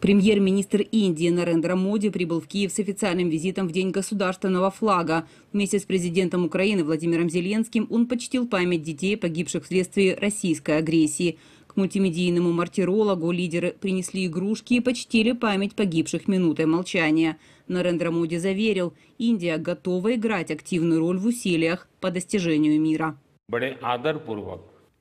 Премьер-министр Индии Нарендра Моди прибыл в Киев с официальным визитом в День государственного флага. Вместе с президентом Украины Владимиром Зеленским он почтил память детей, погибших вследствие российской агрессии. К мультимедийному мартирологу лидеры принесли игрушки и почтили память погибших минутой молчания. Нарендра Моди заверил, Индия готова играть активную роль в усилиях по достижению мира.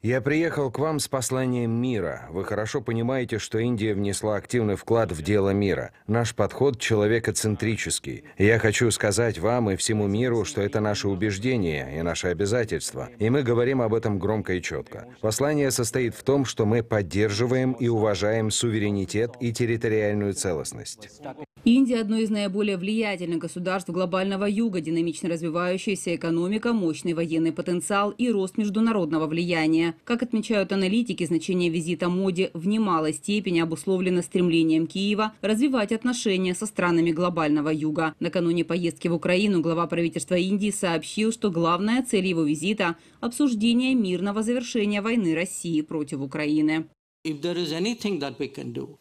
Я приехал к вам с посланием мира. Вы хорошо понимаете, что Индия внесла активный вклад в дело мира. Наш подход человекоцентрический. Я хочу сказать вам и всему миру, что это наше убеждение и наше обязательство. И мы говорим об этом громко и четко. Послание состоит в том, что мы поддерживаем и уважаем суверенитет и территориальную целостность. Индия – одно из наиболее влиятельных государств глобального юга, динамично развивающаяся экономика, мощный военный потенциал и рост международного влияния. Как отмечают аналитики, значение визита Моди в немалой степени обусловлено стремлением Киева развивать отношения со странами глобального юга. Накануне поездки в Украину глава правительства Индии сообщил, что главная цель его визита – обсуждение мирного завершения войны России против Украины.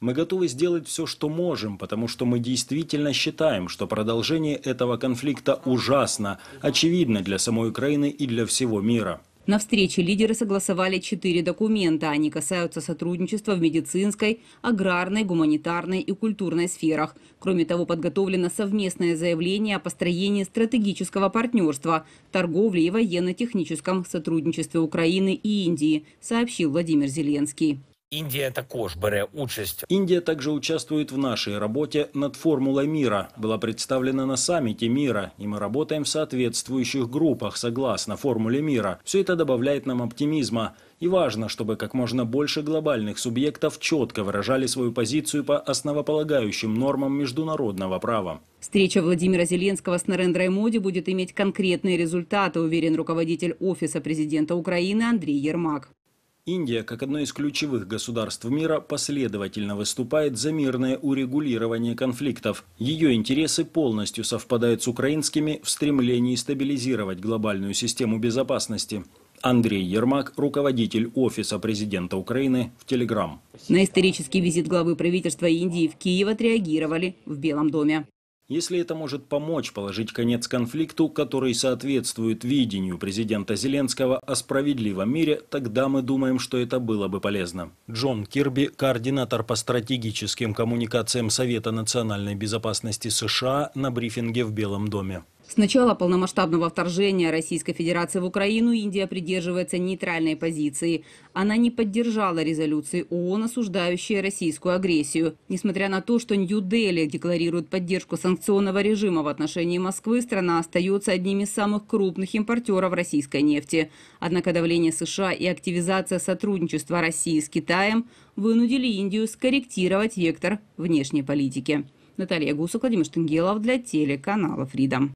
Мы готовы сделать все, что можем, потому что мы действительно считаем, что продолжение этого конфликта ужасно, очевидно для самой Украины и для всего мира. На встрече лидеры согласовали четыре документа. Они касаются сотрудничества в медицинской, аграрной, гуманитарной и культурной сферах. Кроме того, подготовлено совместное заявление о построении стратегического партнерства, торговле и военно-техническом сотрудничестве Украины и Индии, сообщил Владимир Зеленский. Индия також бере участь. Индия также участвует в нашей работе над формулой мира. Была представлена на саммите мира, и мы работаем в соответствующих группах согласно формуле мира. Все это добавляет нам оптимизма. И важно, чтобы как можно больше глобальных субъектов четко выражали свою позицию по основополагающим нормам международного права. Встреча Владимира Зеленского с Нарендрой Моди будет иметь конкретные результаты, уверен руководитель Офиса президента Украины Андрей Ермак. Индия, как одно из ключевых государств мира, последовательно выступает за мирное урегулирование конфликтов. Ее интересы полностью совпадают с украинскими в стремлении стабилизировать глобальную систему безопасности. Андрей Ермак, руководитель Офиса президента Украины в Телеграм. На исторический визит главы правительства Индии в Киев отреагировали в Белом доме. Если это может помочь положить конец конфликту, который соответствует видению президента Зеленского о справедливом мире, тогда мы думаем, что это было бы полезно. Джон Кирби, координатор по стратегическим коммуникациям Совета национальной безопасности США на брифинге в Белом доме. С начала полномасштабного вторжения Российской Федерации в Украину Индия придерживается нейтральной позиции. Она не поддержала резолюции ООН, осуждающие российскую агрессию. Несмотря на то, что Нью-Дели декларирует поддержку санкционного режима в отношении Москвы, страна остается одним из самых крупных импортеров российской нефти. Однако давление США и активизация сотрудничества России с Китаем вынудили Индию скорректировать вектор внешней политики. Наталья Гусок, Владимир Штангелов для телеканала Freedom.